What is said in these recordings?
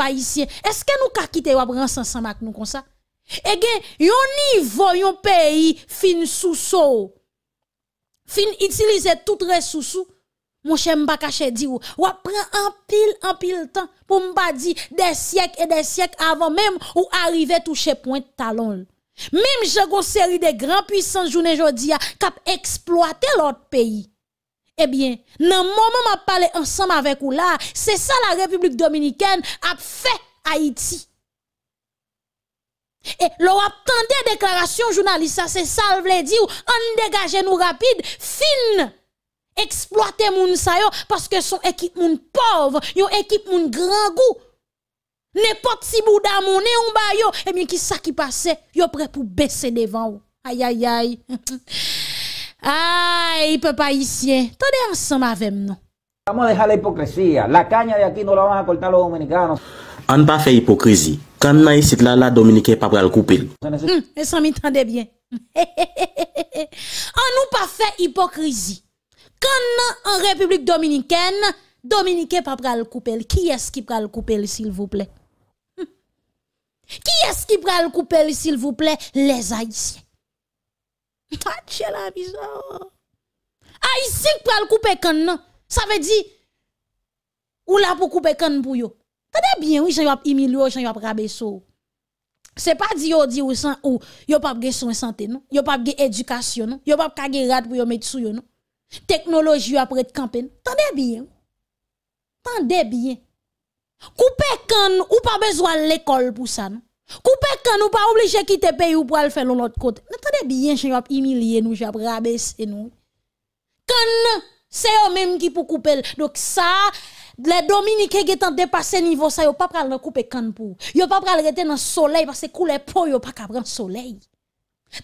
peuple est-ce que nous qu'a quitter ou prendre ensemble avec nous comme ça? Et eh gen, yon niveau, yon pays fin sous Fin utiliser tout ressources. mon cher m'a caché di ou, ou prend en pile en pile temps pour m'a dire des siècles et des siècles avant même ou arriver toucher point talon. Même j'ai une série de grands puissants journée jodi a cap exploiter l'autre pays. Eh bien, dans le moment où parle ensemble avec vous là, c'est ça la République dominicaine a fait Haïti. Et l'on attendait déclaration journaliste, c'est ça le voulez dire, on dégage nous rapide, fin exploiter moun sa parce que son équipe moun pauvre, yon équipe moun grand goût. N'importe si bouda moun et ba et eh bien qui ça qui passe, yo prêt pour baisser devant vous. Aïe aïe aïe. Ay, i pe pa isye. Tode ansan mavem nou. Vamo deja la hipokresiya. La kanya de akit nou la van akolta lo dominikanos. An pa fe hipokresi. Kan na isit lala Dominike pa pral koupel. E san mi tande bien. An nou pa fe hipokresi. Kan nan republik dominiken, Dominike pa pral koupel. Ki eski pral koupel sil vouple? Ki eski pral koupel sil vouple? Les a isye. Tachè la bizarre. ici pour le couper canne. Ça veut dire ou là pour couper canne pour yo. Tendez bien oui, j'en yop imilio, j'en yop rabesso. C'est pas dire yo oh, dit ou oh, sans ou oh, yo pas gen soin santé non, yo pas gen éducation non, yo pas kage rad pour yo mettre sou non. Technologie après de camper. Tendez bien. Tendez bien. Couper canne ou pas besoin l'école pour ça non. Coupé quand nous pas obligé quitter pays ou pour le faire l'autre côté. N'attendez bien, j'ai humilier nous, j'ai rabaissé nous. Quand c'est eux-mêmes qui pour couper. Donc ça, les Dominicains qui ont dépassé niveau ça, ils pas à couper quand pour. Ils pas le rester dans le soleil parce que couler peau, ils pas prendre soleil.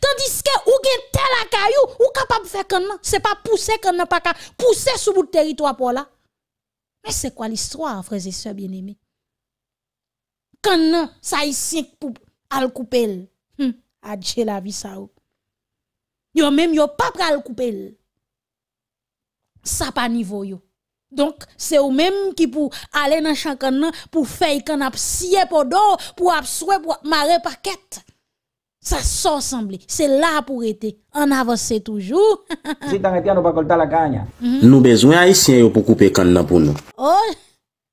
Tandis que ou gen tel la caillou, ou capable faire quand c'est pas pousser quand pas pousser sur le territoire pour là. Mais c'est quoi l'histoire, frères et sœurs bien-aimés Kan nan sa isyek pou al koupel hm, Adje la vi sa ou Yo menm yo pa pral koupel Sa pa nivou yo Donk se ou menm ki pou ale nan chan kan nan Pou fey kan ap siye po do Pou ap suwe pou mare paket Sa so sembli Se la pou ete An avose toujou Zitan ete anou bakol tala kanya Nou bezwen a isyek yo pou koupe kan nan pou nou Oy oh!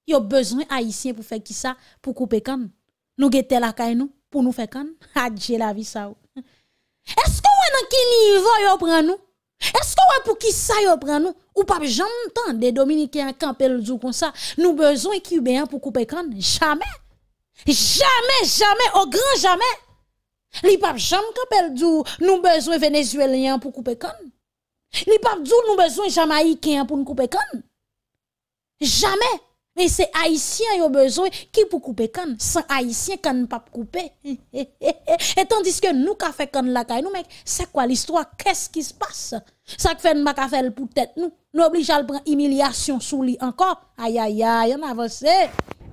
yo besoin haïtien pour faire qui ça pour couper canne nous guetter la caille nous pour nous faire canne adje ah, la vie ça oh. est-ce que on dans qui niveau yo prend nous est-ce que pour qui ça yo pour nous ou pas j'entends des dominicains qui le jour comme ça nous besoin cubain pour couper canne jamais jamais jamais au grand jamais li pas jamais camper dou nous besoin vénézuéliens pour couper canne li pas dou nous besoin Jamaïcain pour nous couper canne jamais mais c'est Haïtien qui a besoin qui pour couper canne. Sans Haïtien, canne pas couper. Et tandis que nous, qu'a fait canne la caille, nous, mec, c'est quoi l'histoire? Qu'est-ce qui se passe? Ça fait nous pas faire pour tête nous. Nous oblige à prendre humiliation sous lui encore. Aïe, aïe, aïe, on avance.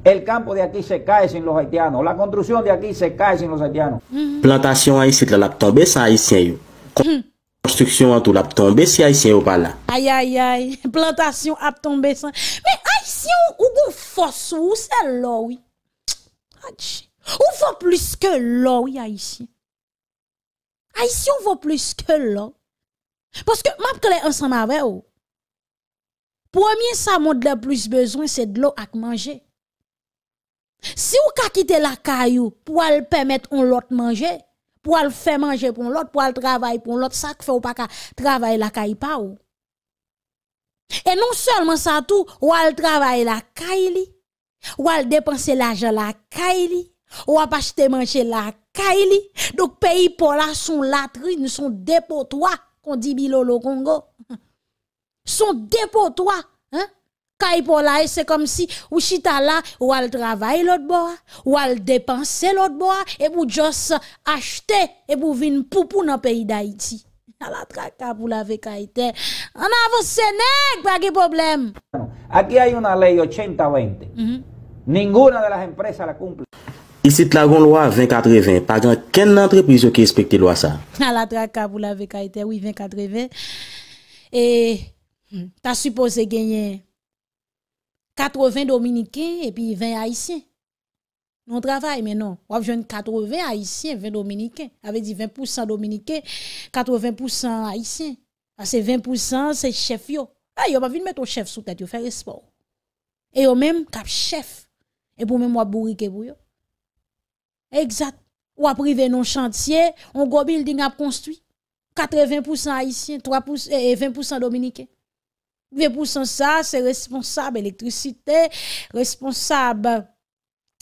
El campo de aquí se cae sin los haitianos. La construction de aquí se cae sin los haitianos. Plantation haïtienne, la tombe sans haïtien. Hmm. Konstruksyon an tou la ptombe si aisyen ou pala. Ay ay ay, plantasyon a ptombe san. Me aisyen ou goun fos ou, ou se lò wè? Ou vò plis ke lò wè aisyen? Aisyen ou vò plis ke lò? Poske mapkele an san avè ou, pwè mien sa moun de la plis bezwen se d'lò ak manje. Se ou kakite la kayo pou al pemèt on lot manje, pour le faire manger pour l'autre, pour le travail pour l'autre, ça fait ou pas travail la caille Et non seulement ça tout, ou le travail la caille ou le dépenser l'argent la caille ou à acheter manger la caille Donc pays pour là sont latrines, sont dépotoir qu'on dit bilolo Congo. son dépôt hein? c'est comme si ou chita là, ou al travail l'autre bois, ou al dépenser l'autre bois, et pour juste acheter, et pour vin poupou dans le pays d'Haïti. À la traka pour la vecaïté. On avance, nèg, pas de problème. Aquí hay una ley 80-20. Mm -hmm. Ninguna de las empresas la cumple. Ici, la loi 2080, pas grand quelle entreprise qui respecte loi ça. À la traque, pour la vecaïté, oui, 2080. Et, hmm, t'as supposé gagner 80 Dominicains et puis 20 Haïtiens. Non travail, mais non. On a 80 Haïtiens, 20 Dominicains. avait dit 20% Dominicains, 80% Haïtiens. Ah, c'est 20%, c'est chef yo. Ah, yo pas vu mettre au chef sous tête, yo faire sport. Et yo même cap chef. Et pour même moi bourrique pour Exact. Ou a privé non chantier, on go building a construit. 80% haïtiens 3% et 20% dominicains. Ve pou san sa, se responsab elektrisite, responsab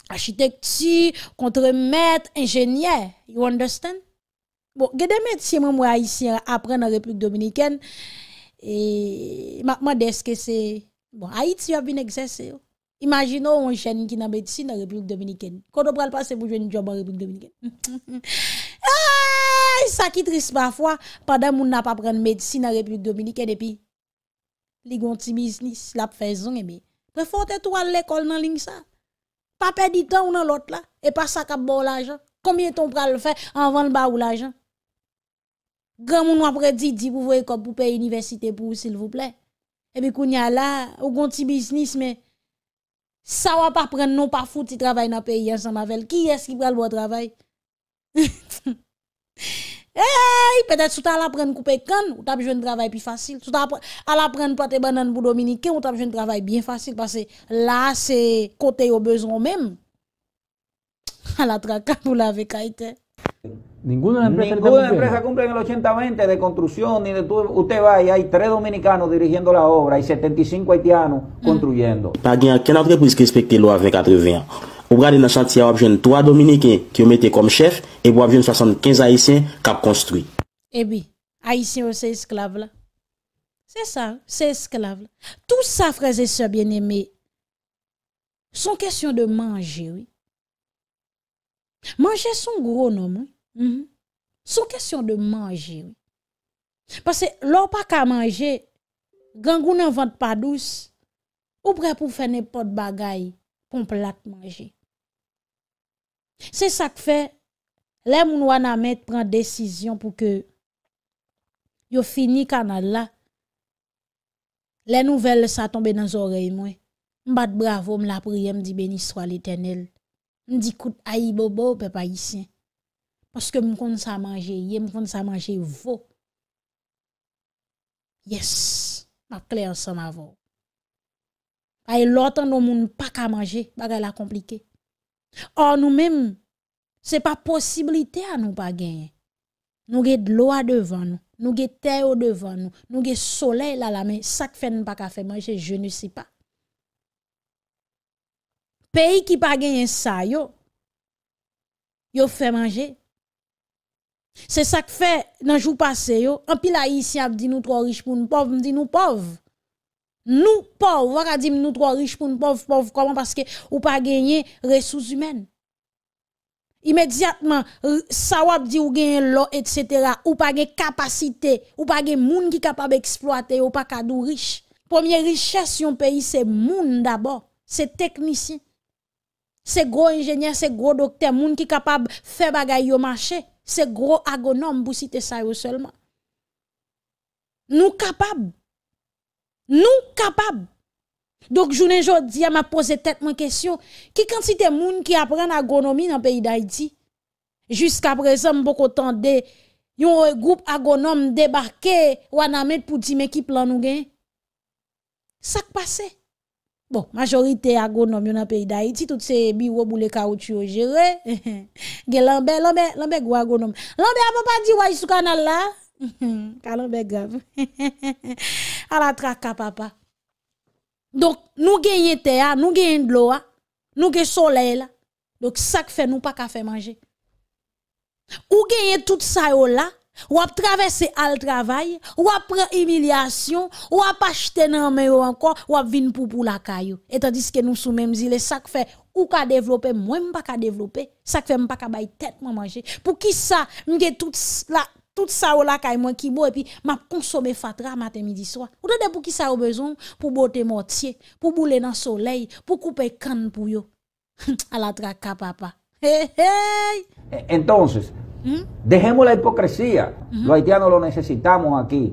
architekti, kontre met, enjenye, you understand? Bon, gede met si yon mwen mwen a yisi apren nan Republik Dominiken, e, mwen deske se, bon, a yisi yon ap vin egzese, yo. Imagino, yon jen yon ki nan medisi nan Republik Dominiken. Kono pral pase, mwen jen yon job nan Republik Dominiken. E, sa ki tris pa fwa, padan moun na pa pren medisi nan Republik Dominiken, e pi. li gonti business, e la fait zon aimé. Préfère toi l'école dans ligne ça. Pas perdre du temps dans l'autre là et pas ça cap bon l'argent. Combien ton pral faire avant le ba ou l'argent? Grand moun après dit dit vous voyez comme pour payer université pour s'il vous plaît. Et puis a là, ou gonti business mais ça va pas prendre non pas fouti travail dans pays ensemble avec qui est-ce qui pral bon travail? Hey, peut-être si tu as la prene coupe can, ou ta pejoune travaye pi fasil. Si tu as la prene pate banane bou dominike, ou ta pejoune travaye biye fasil. Parce la se kote yo bezon men. A la traka pou la vekaiten. Ningou nan empreja kumple? Ningou nan empreja kumple en el 80-20 de kontrousyon ni de tout. Ute va, y hay tre dominikanou dirijendo la obra. Hay 75 haitianou kontrouyendo. Mm. Pagyan, ken apre pou iske spekte lo avè 80-20? Vous regardez dans chantier, ou a 3 Dominicains qui ont été comme chef et vous avez 75 Haïtiens qui ont construit. Eh bien, Haïtiens, c'est esclaves là. C'est ça, c'est esclaves Tout ça, frères et sœurs bien-aimés, sont question de manger, oui. Manger son gros nom, oui. Mhm. Son question de manger, oui. Parce que l'on pas qu'à manger, gangou nan pas douce, ou prêt pour faire n'importe bagaille pour plat manger. Se sak fe, le moun wana met pran desisyon pou ke yo fini kanal la. Le nouvel sa tombe nan zorey mwen. Mbat bravo m la priye m di beni swal etenel. M di kout a yi bobo pe pa yi sien. Paske m kon sa manje ye, m kon sa manje vo. Yes, ma kler san avon. A yi lotan nou moun pa ka manje, baka la komplike. Or nous-mêmes, c'est pas possibilité à nous pas gagner. Nous avons de l'eau devant nous, nous avons terre devant nous, nous avons soleil là la main, ça fait nous pas faire manger, je ne sais pas. Pays qui pas gagner ça yo, yo fait manger. C'est ça que fait dans jour passé yo, en pile a dit nous trop riches pour nous pauvres, dit nous pauvres. Nous pauvres, on dire nous trop riches pour nous pauvres, pauvres, comment parce que ou pas gagner ressources humaines. Immédiatement, ça va dire ou gagner l'eau, etc. Ou pas gagner capacité, ou pas gagner monde qui capable d'exploiter, ou pas riches. riche. Première richesse d'un pays, c'est monde d'abord, c'est technicien. C'est gros ingénieur, c'est gros docteur, monde qui capable faire bagaille au marché. C'est gros agronome pour citer ça seulement. Nous capables Nou kapab. Dok jounen jodi ya ma pose tet mwen kesyon. Ki kant si te moun ki apren agonomi nan peyi da iti? Jiska presem bokotan de yon group agonomi debarke wana met pou di meki plan nou gen? Sak pase. Bon, majorite agonomi yon nan peyi da iti. Tout se biwo boule kaoutu yo jere. Ge lambe, lambe, lambe gwa agonomi. Lan de apapadi wajisou kanal la? Calombe grave. à la traka, papa. Donc, nous gagnons terre, nous gagnons de l'eau, nous gagnons soleil. Donc, ça fait nous pas qu'à faire manger. Ou gagnez tout ça là, ou à traverser al travail, ou ap prend humiliation, ou ap acheter nan men encore, ou à vin pour pour la caillou. Et tandis que nous sommes même le ça que fait ou qu'à développer, moi pas ka développer, ça que fait pas ka bay tête moi manger. Pour qui ça, m'ge tout là Tout sa ou la kay mwen kibou epi ma konsome fatra maten midi swa. Ote de pou ki sa ou bezon pou bote motye, pou boule nan soley, pou koupe kan pou yo. A la tra ka papa. Hey, hey! Eh, Entons, hmm? dejemou la hipokresiya. Hmm. Lo Haitiano lo nesesitamou aki.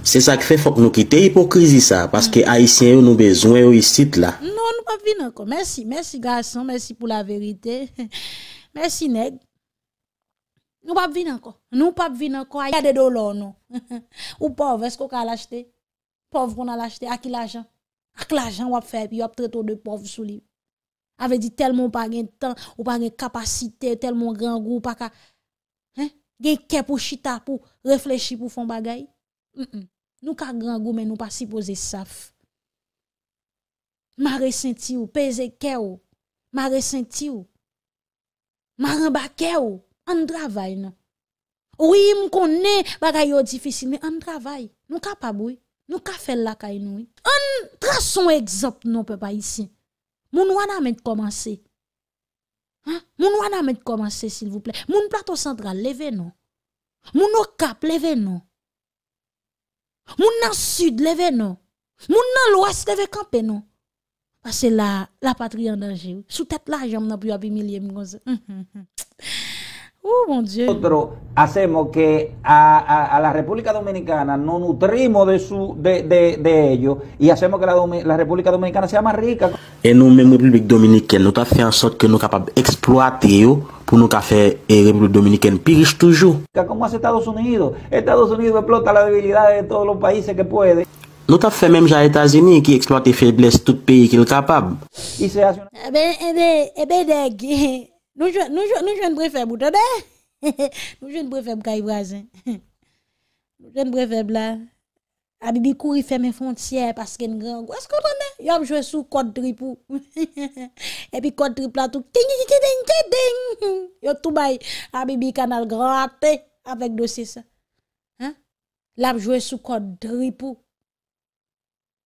Se sa ki fe fok nou kite hipokrisi sa, paske a isen yo nou bezon yo isit la. Non, nou pa fin anko. Mersi, mersi gason, mersi pou la verite. Mersi neg. Nou pap vi nan ko, nou pap vi nan ko, aya de dolo nou. Ou pov, esko ka alachete? Pov kon alachete, akil ajan? Akil ajan wap fe, pi wap treto de pov sou li. Ave di tel moun pa gen tan, ou pa gen kapasite, tel moun gran gou, pa ka... Gen ke pou chita, pou reflechi pou fon bagay. Nou ka gran gou, men nou pa si pose saf. Ma resenti ou, peze ke ou. Ma resenti ou. Ma ramba ke ou. An dravay nan. Ouye m konen bagay yo difisil, men an dravay. M ka pa bouy. M ka fel la kay nouy. An transon egzopt nan pe pa isi. Moun wana men komanse. Moun wana men komanse sil vouple. Moun plato sandral leve nan. Moun nou kap leve nan. Moun nan sud leve nan. Moun nan loas leve kampen nan. Ase la patria nan je. Sou tet la jaman nan pou yabe milye m kon se. Oh, mon Dieu. Nosotros hacemos que a, la República Dominicana nos nutrimos de, su, ellos y hacemos que la, República Dominicana sea más rica. En la República pues eh, Dominicana, nous fait en sorte que nous capables de pour nous faire la República Dominicana plus riche toujours. Como hace Estados Unidos. Estados Unidos explota la debilidad de todos los países que puede. Nosotros t'a fait même aux États-Unis qui exploitent faiblesse de tout pays qu'il que capable. Y se Nou jwen prefeb ou tade? Nou jwen prefeb kai brazen. Nou jwen prefeb la. Abibi kouri fèm en fonciè pasken gran gou. Eskotande? Yo ap jwe sou kod tripou. Epi kod tripou la tou. Yo tou bay. Abibi kanal grate. Apek dosi sa. La ap jwe sou kod tripou.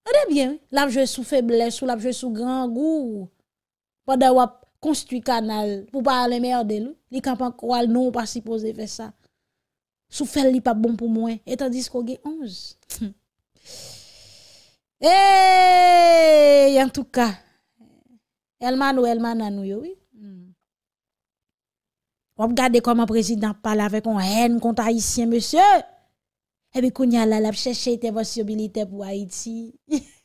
Ode bien? La ap jwe sou feble. Sou la ap jwe sou gran gou. Ode wap. construit canal pour parler aller merder li campan ne non pas supposé faire ça sou fait li pas bon pour moi et tandis qu'on gagne 11 hey en tout cas Elman ou Elman anou yo oui regardez hmm. comment président parle avec un haine contre haïtien monsieur et eh puis qu'on y a là la chercher votre possibilités pour Haïti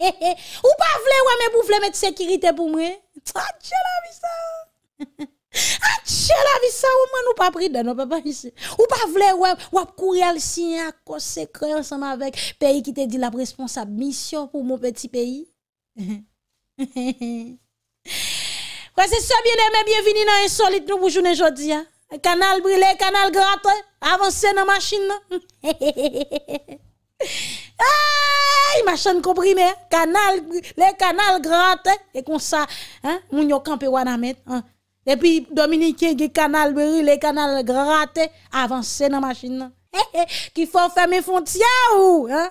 Ou pas vle ou mais pou vle mè sécurité pou mwen? la vie ça! la vie Vous Ou man ou pa pri dan, ou pa pa Ou pa vle ou ap kouri al sinya konsekre ensemble avec pays qui te dit la responsable. Mission pour mon petit pays. Kwa so bien aimé, bienvenue dans insolite nous pou jounen aujourd'hui. Hein. Canal Kanal canal kanal gratte, dans la machine. machine. Hey, ma chaîne comprimée, canal, les canals grands, et comme ça, hein, mon yo campé wanamet, hein. Et puis, Dominique, les canal le les canals grattés, avancez dans la machine. Hein. Qui faut fermer frontières ou, hein?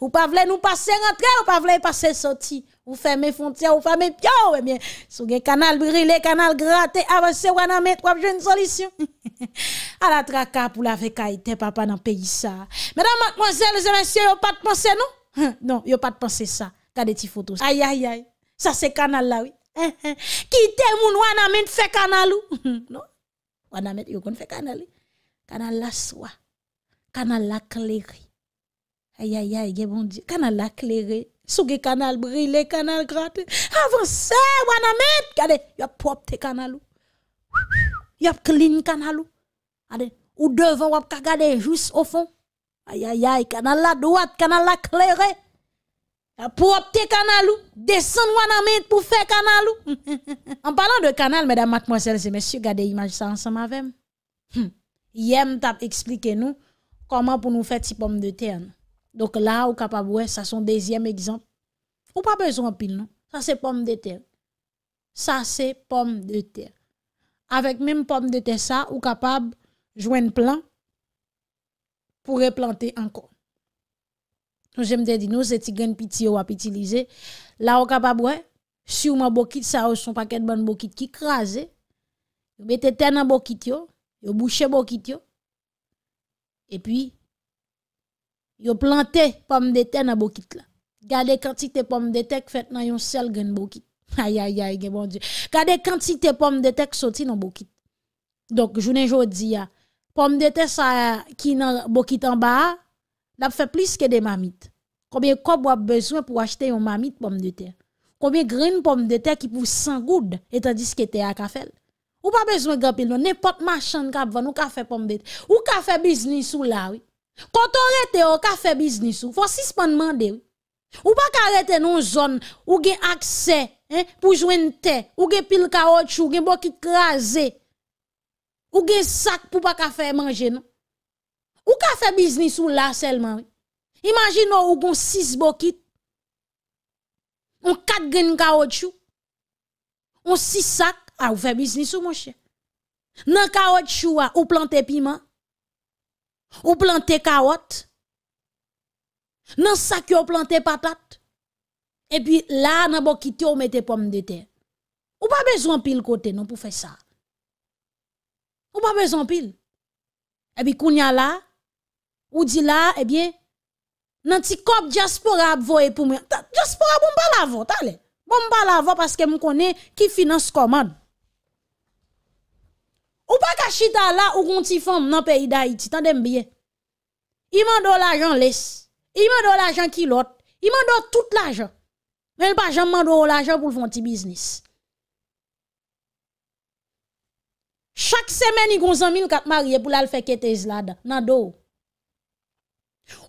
Ou pas voulez nous passer rentrer, ou pas voulez passer sortir ou fermer frontières, ou fermer pio, eh bien, sous un canal brûlé, canal gratté, avancer wana mettre ou une solution. à la traka pour la fécaïté, papa dans pays ça. Mesdames, mademoiselles et messieurs, n'avez pas de penser non? non, n'avez pas de penser ça. Regardez tes photos. Aïe, aïe, aïe. Ça, c'est canal là, oui. mon moun dans mettre fait canal ou. non. Wana met yon kon fait canal. Canal la soie. Canal la cléry. Aïe, aïe, aïe, bon Dieu. Canal la cléry. Sous canal brille, canal gratte. Avancez, Wanamet. Gade, il y a propre canal. Il y a clean canal. Allez, ou devant, ou regarder juste au fond. Aïe, aïe, aïe, canal la droite, canal la claire. propre te canal, Descend Wanamet pour faire canal. en parlant de canal, mesdames, mademoiselles et messieurs, regardez image ça ensemble avec. Hmm. Yem tap explique nous comment pour nous faire type pomme de terre. Donc là, ou capable, ouais, ça son deuxième exemple. Ou pas besoin pile, non? Ça c'est pomme de terre. Ça c'est pomme de terre. Avec même pomme de terre, ça, ou capable, joindre plan pour replanter encore. donc j'aime dire, nous, c'est grande pitié, ou à utiliser. Là, ou capable, ouais, sûrement bokit ça ou son paquet de bonne bokit qui crase. Vous mettez terre dans bokit yo, vous bouchez bokit yo. Et puis, yo planté pomme de terre dans bokit là gardez quantité pomme de terre fait dans un seul grain bokit aïe aïe aïe bon dieu gardez quantité pomme de terre sorti dans bokit donc journée jodi a pomme de terre ça qui dans bokit en bas l'a fait plus que des mamites combien cob a besoin pour acheter une mamite pomme de terre combien grain pomme de terre qui pour 100 goud et tandis que terre à café ou pas besoin grand pile n'importe marchand qui va nous café pomme de terre ou café business ou là oui Konton rete ou ka fe biznis ou, fò sispan mande ou. Ou pa ka rete nou zon ou gen akse pou jwen te, ou gen pil ka otchou, ou gen bokit krasi, ou gen sak pou pa ka fe manje nou. Ou ka fe biznis ou la selman. Imagin nou ou gon sis ah, bokit, ou kat gen ka otchou, ou sis sak, a ou fe biznis ou monshe. Nan ka otchou a ou plante piman. Ou plante kawot, nan sakyo plante patat, epi la nan bo kiti ou mette pom de ten. Ou pa bezon pil kote nou pou fe sa? Ou pa bezon pil? Epi kounya la, ou di la, epi eh nan ti kop diaspora ap voye pou mwen. Diaspora bon ba la vo, tale. Bon ba la vo paske m konen ki finance koman. Ou pa ka chita la ou kon ti fom nan peyi da iti, tan dem biye. Iman do l ajan les, iman do l ajan ki lot, iman do tout l ajan. Men pa janman do l ajan pou fon ti biznis. Chak semeni kon zanmil kat marye pou l al fekete zlada, nan do.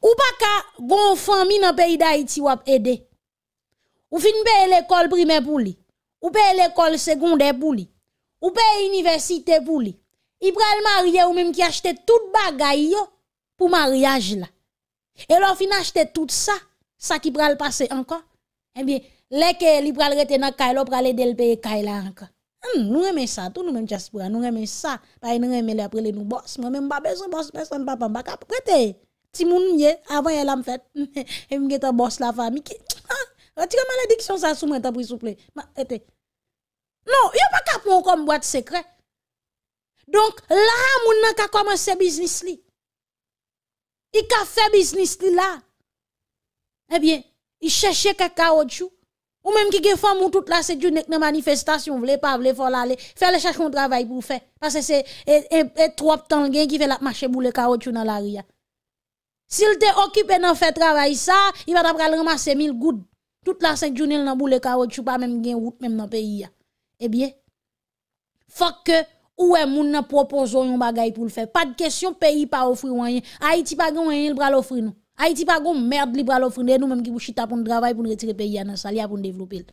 Ou pa ka gon fom mi nan peyi da iti wap ede. Ou fin peye l ekol prime pou li, ou peye l ekol segonde pou li. ou paye université pour lui. Il pral marier ou même qui achète tout bagaille pour mariage là. Et leur fini acheter tout ça, ça qui pral passer encore. Eh bien, les que li pral rete dans kay, pral aider hmm, e le payer kay là encore. nous aimons ça, tout nous même diaspora, nous aimons ça, paye nous aimons les après les nous boss, moi même pas besoin de boss personne papa m'a pas prêter. Ti moun mye, avant e elle a fait, et m'geta boss la famille. Ah, retire malédiction ça sous moi t'as pris s'il vous plaît. Non, a pas qu'à prendre comme boîte secret. Donc là moun nan ka commencé business li. Il ka fait business li là. Eh bien, il cherchait quelqu'un caoutchouc. Ou même qui gen femme ou tout là c'est du nek nan manifestation, vle pas vle faut aller, faire le chercher un travail pour faire parce que c'est trop temps gain qui fait la pour boule caoutchouc dans la rue. S'il te occupé dans faire travail ça, il va le ramasser mille gouttes. Toute la sainte journée dans boule caoutchouc pas même gen route même dans pays eh bien, faut que ou est moun nan propose yon bagay pour le faire. Pas de question pays pas offrir rien. Haïti pas gon yon bral offrir nous. Haïti pas gon merde li bral offrir nous même qui chita pour travailler, pour retirer pays dans salia pour développer.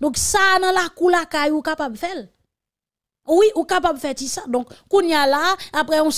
Donc ça dans la coula vous capable capable faire. Oui, ou capable de faire ça. Donc kounya là après on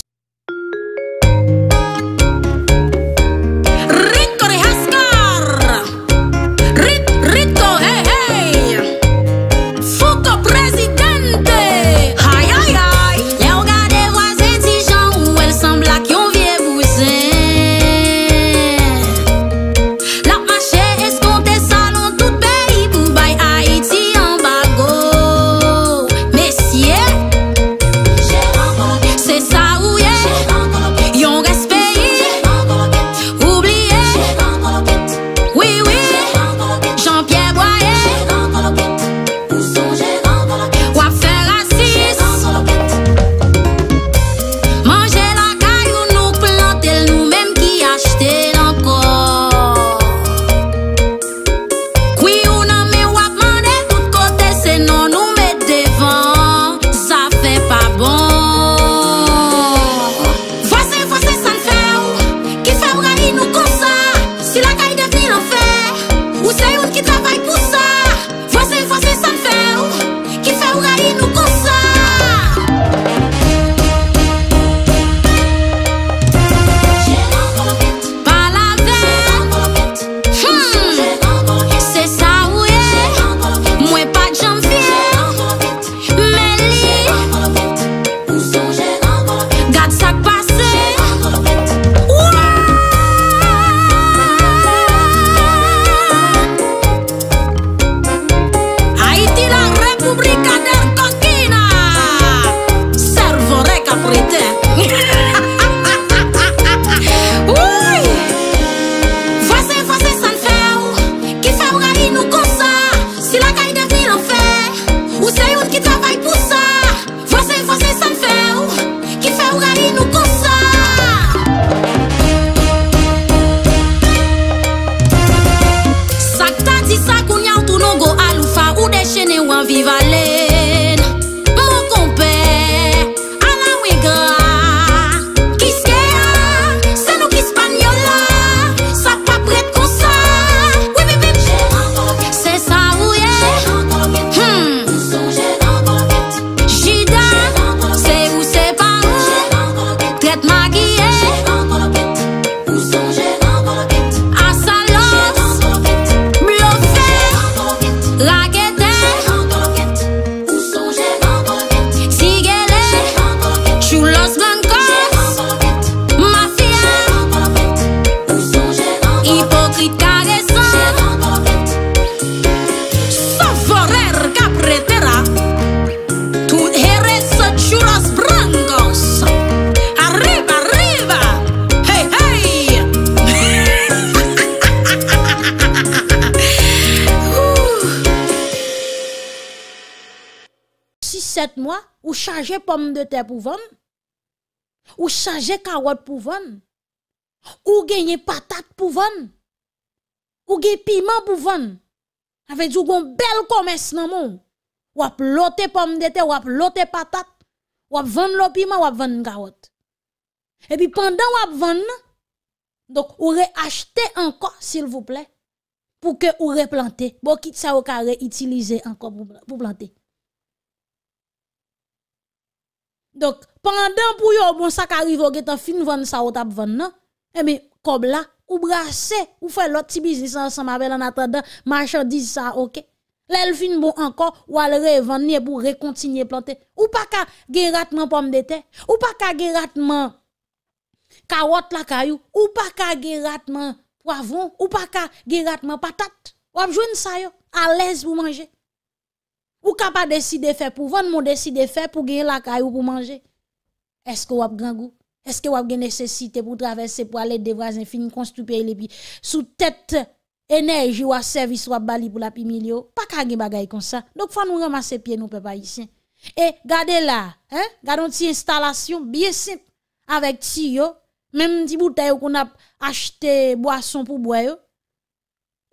pour vendre, ou changer carotte pour vendre, ou gagner patate pour vendre, ou gagner piment pour vendre. Avec du bon bel commerce dans monde. Ou ap lote pomme de terre, ou ap lote patate, ou ap vendre le piment, ou ap vendre carotte. Et puis pendant ou vendre, donc ou acheter encore s'il vous plaît pour que ou replante. Bon quitte ça au carré utiliser encore pour planter. Donk, pandan pou yo bon sa ka rivo getan fin vande sa wot ap vande nan, e eh, mi kob la, ou brase, ou fe lot ti bizisan sa mabel an atan dan, machan dizi sa okey, lèl fin bon ankon, wale re vande ni e pou re kontinye plante. Ou pa ka geratman pomme de te, ou pa ka geratman kawot la kayou, ou pa ka geratman wavon, ou pa ka geratman patat, wap jwen sa yo, alèz pou manje. Ou pas décider faire pour vendre, mon décider faire pour gagner la caille e, hein? ou pour manger. Est-ce que vous avez grand goût? Est-ce que vous avez nécessité pour traverser pour aller des voisins infinies, construire les puis sous tête énergie ou à service ou à bali pour la pimilio? Pas de gagner bagaille comme ça. Donc faut nous ramasser pieds, nous peuple haïtien. Et gardez là, hein? Gardons une installation bien simple avec tuyau, même petit bouteille qu'on a acheté boisson pour boire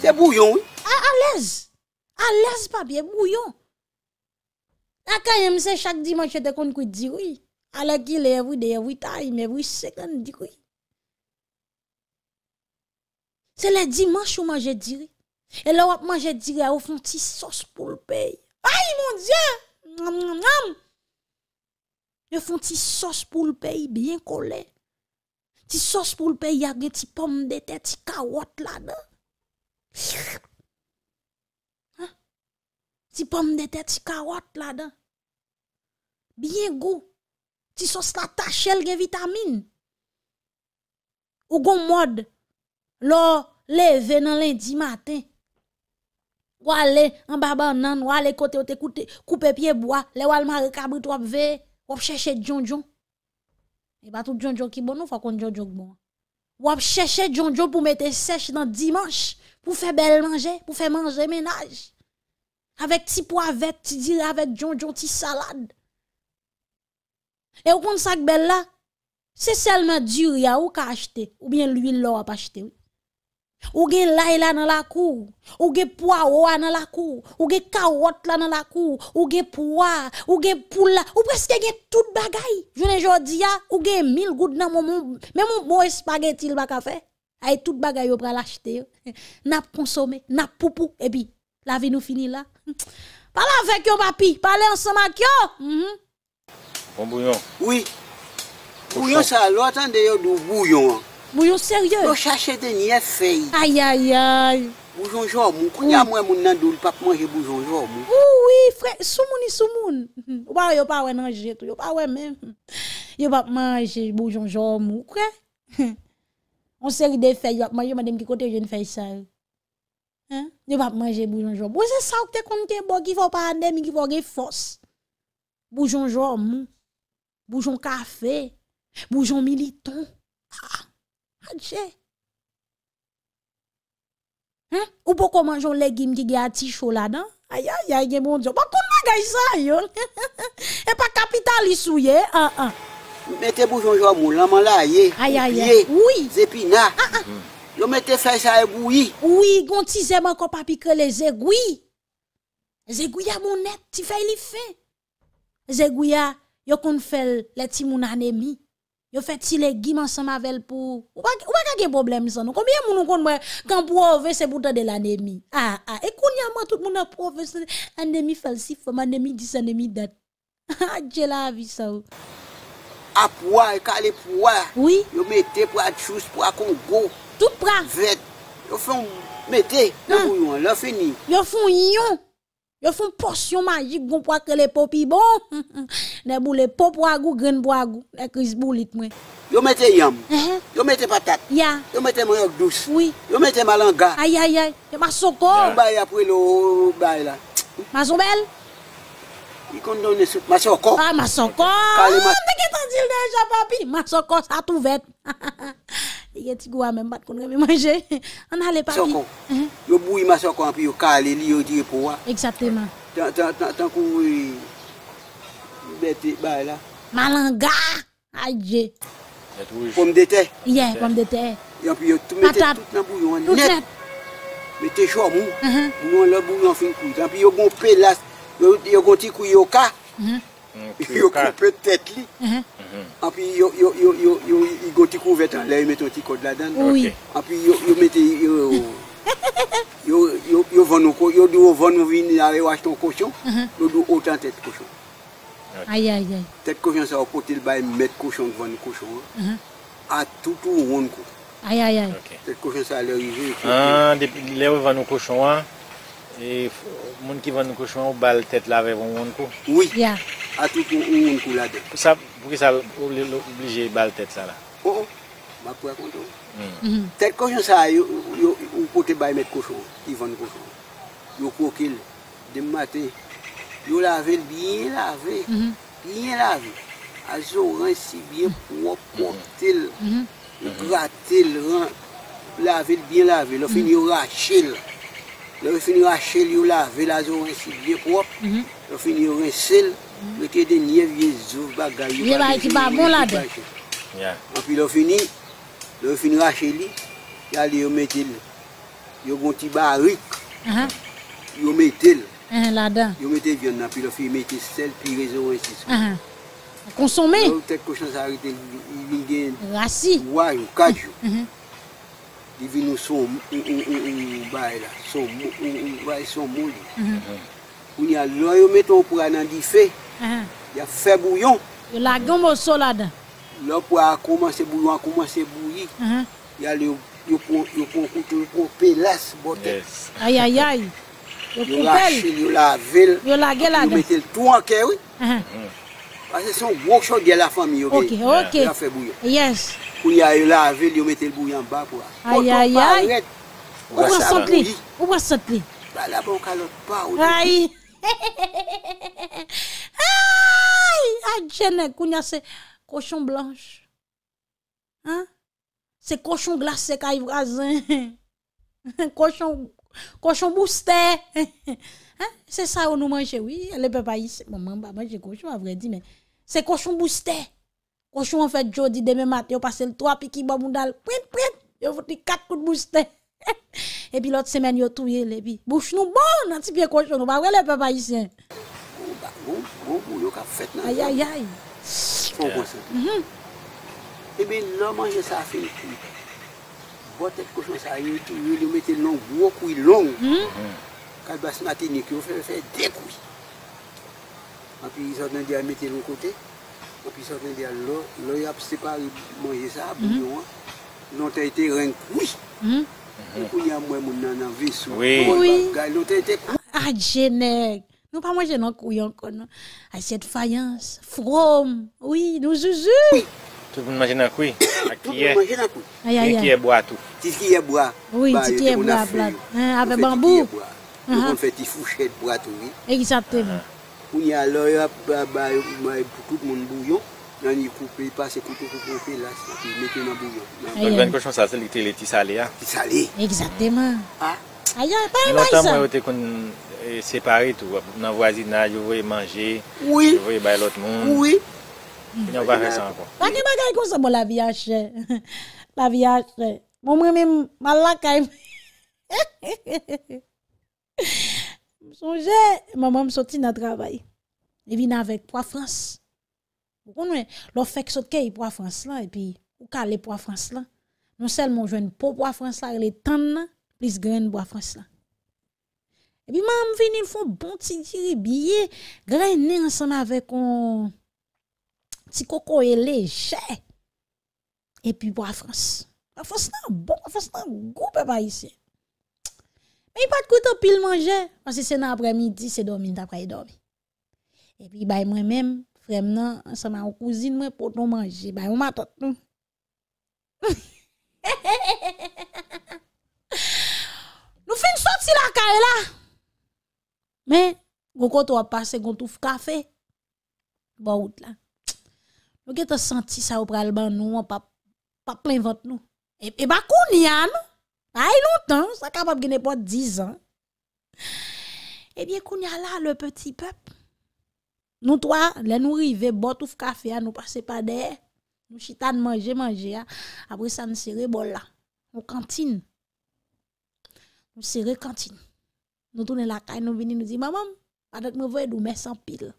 Se bouyon wè? A lez, a lez papi, e bouyon A ka yèm se chak dimanche te kon kou di wè A la ki lè yè wè, dè yè wè, ta yè mè wè, se kan di kou Se lè dimanche ou man jè di wè E lè wè ap man jè di wè, ou fon ti sos pou l'pey Ay, mon diyan, nyam, nyam, nyam Ou e fon ti sos pou l'pey, biyen kolè Ti sos pou lpe yage, ti pom dete, ti kawot lade. Ti pom dete, ti kawot lade. Biye gou, ti sos la tachel gen vitamine. Ou goun mwad, lo le ve nan lendi maten. Wale, mbaba nan, wale kote wote kute, koupe pie bwa, le wal ma rekabrit wap ve, wap cheshe djon djon. Et eh pas ben, tout Jonjo qui bon, nous faut qu'on Jonjo bon. Ou ap chercher Jonjo pour mettre sèche dans dimanche, pour faire belle manger, pour faire manger ménage. Avec petit avec petit dire avec Jonjo petit salade. Et au kon sac belle là, c'est seulement du ya ou ka acheter ou bien l'huile l'a pas acheter. Ou gen lai la nan lakou, ou gen poua oua nan lakou, ou gen kawot la nan lakou, ou gen poua, ou gen poula, ou gen skenye tout bagay. Jounen jodi ya, ou gen mil goud nan mou mou, mè mou mou espagetil baka fe, aye tout bagay yo pral achete yo. Nap konsome, nap poupou ebi, la vi nou fini la. Pala vek yo papi, pale ansama kyo. Mhm. Bon bouyon. Oui. Bouyon sa lwa tan de yo nou bouyon. Boujoun serye? Yo chache denye fey. Ayayay. Boujoun jomou. Kou nyam wè moun nan doul pa pou manje boujoun jomou. Ou wè frek. Sou mouni sou moun. Ou pa wè yo pa wè nan jetou. Yo pa wè mè. Yo pa pou manje boujoun jomou. Kwa? On seri de fey yo ap manje madem ki kote yo jen fey sa. Yo pa pou manje boujoun jomou. Boujoun sa ou te konte bo ki vo pa adem ki vo ge fos. Boujoun jomou. Boujoun kafe. Boujoun militon. Ha! Ah, Ou pou komanjon legim di ge ati chola dan? Aya ya ye moun bon diyo Bakoun magay sa yon E pa kapitali sou ye Mwen te boujonjwa moun Laman la ye Zepina hmm. Yo mwen te fay sa egoui Ou yi gonti zemanko papikele Zegoui Zegoui ya moun net Ti fay li fe Zegoui ya Yo kon fel leti moun anemi Yo fet si legi man sa ma vel pou. Ou wak a ge problem san nou? Komye moun nou kon mwen kan pou ouve se bouta de la nemi? Ha, ha, ekoun ya mwen tout moun a pou ouve se nemi fal sifo man, nemi disa, nemi dat. Ha, ha, dje la avisa ou. A pou wak, e ka le pou wak, yo mete pou a chous pou a kongo. Tout pra? Vet. Yo fon mete, yo pou yon, yo fon yon. Yo fon yon? Yo foun porsyon magik goun pwa ke le popi bon. Ne bou le pop wagou, gren wagou. E kris bou lit mwen. Yo mette yam. Yo mette patat. Yo mette mwen yok dous. Yo mette malanga. Ay, ay, ay. Ma soko. Yon bay apwe lo bay la. Ma sobel. Yon kondone sou. Ma soko. Ah, ma soko. An, deke tan dil denja papi. Ma soko, sa tou vet. Yon mhm. bwoy ma sokwa anpi yon ka li li yon diye pouwa Tankou yon bete bay la Malanga Aji Kom dete Yon pi yon mette tout nan bwoy an Mette chou mou Mwen la bwoy an fin kou Yon kon pe las Yon kon ti kou yon ka mhm. Yo koupe tete li... Mhm. mhm! api yo yon yon yon yon... yo tiko vet la yon met ton tiko lan dan... ouy! api yo mett yon... yon... yon yon yon yon... yon do yon yon yon... mhm! yon do otan tet kouchon. aye aye aye... tet kouchon sa wapoteil bay met kouchon yon yon kouchon... mhm! atou tou yon kouchon. aye aye aye... tet kouchon sa lè yon yon... aaa depi le ou yon yon kouchon a... yon moun ki yon kouchon ou bal tete la vè yon kouchon? oui! ya... Atoutou ou yon kou la de. Pou ki sa oblige bal tèt sa la? Ou ou. Mwen prekwantou. Tèt kou jonsa yo, yo kote bay met kouchou. Ti van kouchou. Yo kou kil. Demi matè. Yo lave mhm. mhm. Mhm. l biye lave. Biye lave. Azoransi biye propopotil. Gratil. Lave l biye lave. Lò fin yon rachil. Lò fin yon rachil yo lave. L azoransi biye propopotil. Lò fin yon rachil. Mwen ke den ye vye zouv bagay Ye vye bagay ti ba bon lade An pi lo fini Lo fini rache li Yali yo metel Yo gonti ba rik Yo metel Yo metel vyon an pi lo fini metel sel pi rezon Konsome Loro tek koshan sa rete Rasi Divi nou son Ou ou ou ou ba e la Ou ou ou ou ba e son moun Ou ni alo yo meton pou anan di fe Uh-huh. Ya fe bouyon Yo lag gen mwosou la da Lo pou a kouman se bouyon A kouman se bouyi Yo pou pelas bote Ayayay Yo la vel Yo metel tou ankewi uh-huh. Ase son wok chou di la fami yo gen Ok, ok Kou ya yo la vel, yo metel bouyon ba pou a Ayayay Ou wa sot li Ou wa sot li Ayayay Ah, adjene, kounya c'est cochon blanche. Hein? glacé, cochon glacé ka Cochon Cochon, cochon booster. hein? C'est ça ou nous mange. oui. les pe maman, maman, mange man cochon, à vrai mais c'est cochon cochon koshon booster. en fait, jeudi, demain matin, on passe le 3 pi ki babou dal, print, print, yo voti 4 de booster. Ebi lot semen yotou yel ebi Boush nou bon an tipi e koushon nou Ba wele pe pa yisen Gou moun yon ka fet nan Ayayay Fou konsen mhm. Ebi lò manje sa mhm. fe yon kou Bote koushon sa yon kou Yon mette yon vwo kou yon Kad bas maten yon kou Fere fere de kou An pi yon sot nan diya mette yon kote An pi yon sot nan diya lò Lò yon ap sepa yon manje sa mhm. Non te yote ren kou An pi yon sot nan diya Kouyamwe moun cette faïence visou. Oui. Galote te kou. Ah, ah, ah from. Oui, nous zouzou. Tout moun manje nan qui est, est qui est bois qui est uh-huh. Oui, bois. bambou. on fait des fouchettes Exactement. a a ba bah, bah, tout monde bouillon Nan yi pou priy pa se koute pou priy la. S'yat yi mette nan bou yon. Dok ben kou chan sa se li te le ti sale a? Ti sale? Eksateman. Ha? Aya, ah. pa yon bay sa? Yon otan mwen yote kon e, separe tou wap. Nan wazid nan yon voye manje. Ouye. Yon voye bay lot moun. Ouye. Yon wak resan kwa. Mwen ki bagay kon se mwen la viyache. La viyache. Mwen mwen men mal laka yon. Hehehehe. Mwen sonje, maman msoti nan travay. E vi nan vek pou a Frans. Lou fèk sotke yi pou a Frans lan, e pi ou kal le pou a Frans lan. Non sel moun jwen pou pou a Frans lan, e le tan nan, lis gren pou a Frans lan. E pi man mwen vin yon fon bon ti diri biye, grennen ansan avè kon ti koko e lejè. E pi pou a Frans. A Frans lan bon, a Frans lan goup e ba yisi. Me yi pat koutan pil manje, anse senan apre midi, se do minit apre yi dobi. E pi bay mwen menm, Frem nan, seman ou kouzine mwen pot nou manje, bay ou matot nou. Nou fin sot si la ka e la. Men, goun kou tou ap pase, goun tou fka fe. Ba out la. Nou gen te senti sa ou pral ban nou, wap pa plen vot nou. E, e ba koun ya nou. A e lontan, sa kap ap gine pot 10 an. E eh biye koun ya la, le peti pep, Nou twa, lè nou rive, bot ouf kafe ya, nou pase pa deyè. Nou chitan manje manje ya. Apre sa nou sere bol la. Nou kantin. Nou sere kantin. Nou tounen la kaye, nou vini nou zi, mamam, padat mè voye doun mè san pil.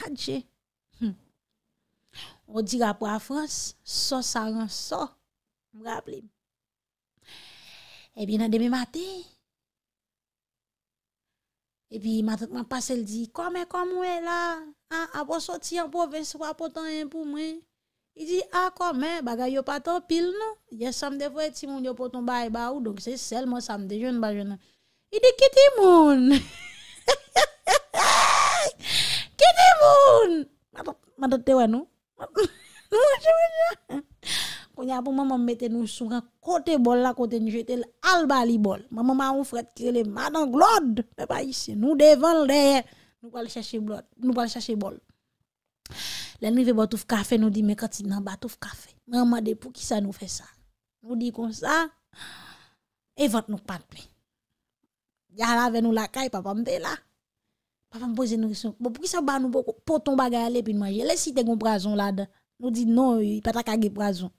Hadje. On di rapwa a Frans, so sa ran so. Mwra ap li. E eh bi nan deme mati, E pi matotman pase li di, komè komè wè la, a apò soti anpò ven sou apò ton enpò mwen. I di, a komè, bagay yo paton pil nou, jè samde fò eti moun yo poton bay bay ou, donk se sel mò samde joun ba joun anpò. I di, kiti moun, kiti moun, matotman te wè nou, moun joun wè nou. Quand y a maman mette nous sur un côté bol là, côté nous jeter albali bol. Maman m'a un frère qui est madame Glode. Mais pas ici. Nous devant derrière. Nous allons chercher bol. Nous allons chercher bol. L'ennemi veut tout café, nous dit, mais quand il n'a pas tout café. Maman de pour qui ça nous fait ça? Nous dit comme ça. Et votre nous pas de Yala avec nous la caille, papa me là. Papa me pose une question. Bon, qui ça va nous pour ton bagage aller puis manger? Laisse si t'es un poison là-dedans. Nous dit non, il pas ta cagé poison.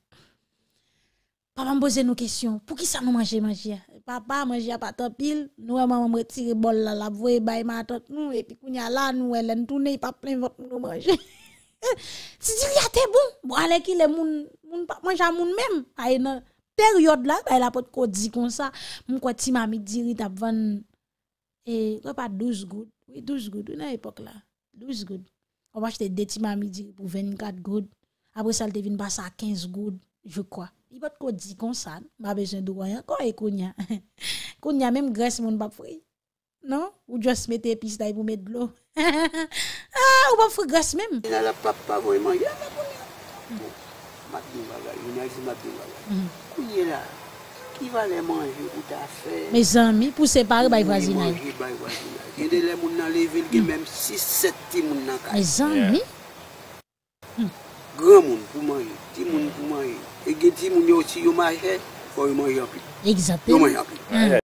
apan boze nou kesyon pou ki sa nou manje manje papa manje apan topil nou wè mwen mwen mwen tire bol la la vwe bay ma tot nou epi kounya la nou wè lè nou toune y pa plen vot nou manje ti diri ate bon bo ale ki lè moun moun pa manje a moun mèm ay ah, nan peryode la ay la pot kodi kon sa mwen kwa ti mami diri tap van e kwa pat 12 goud 12 goud wè nan epok la 12 goud wè ch te de ti mami diri pou 24 goud apre sa l te vin basa 15 goud Je kwa. I vat kwa di konsan. Ba bejen dowayan. Kwa e eh, kounya. Kounya menm gres moun bapfri. Non? Ou jas met epis daye vou met blo. Ou bapfri gres menm. La pap pa voy manj la mabounyan. Mabounyan. Mabounyan. Mabounyan. Kounya la. Ki va le manj ou ta fe. Me zanmi. Pouse par bay vwazinay. Kounya manj bay vwazinay. Yede le moun nan le vil ge menm 6-7 ti moun nan ka. Me zanmi. Gro moun pou manj. Ti moun pou manj. E gen ti moun yo si yon man he, kon yon man yon pi. Exact. Yon man yon pi. Mm.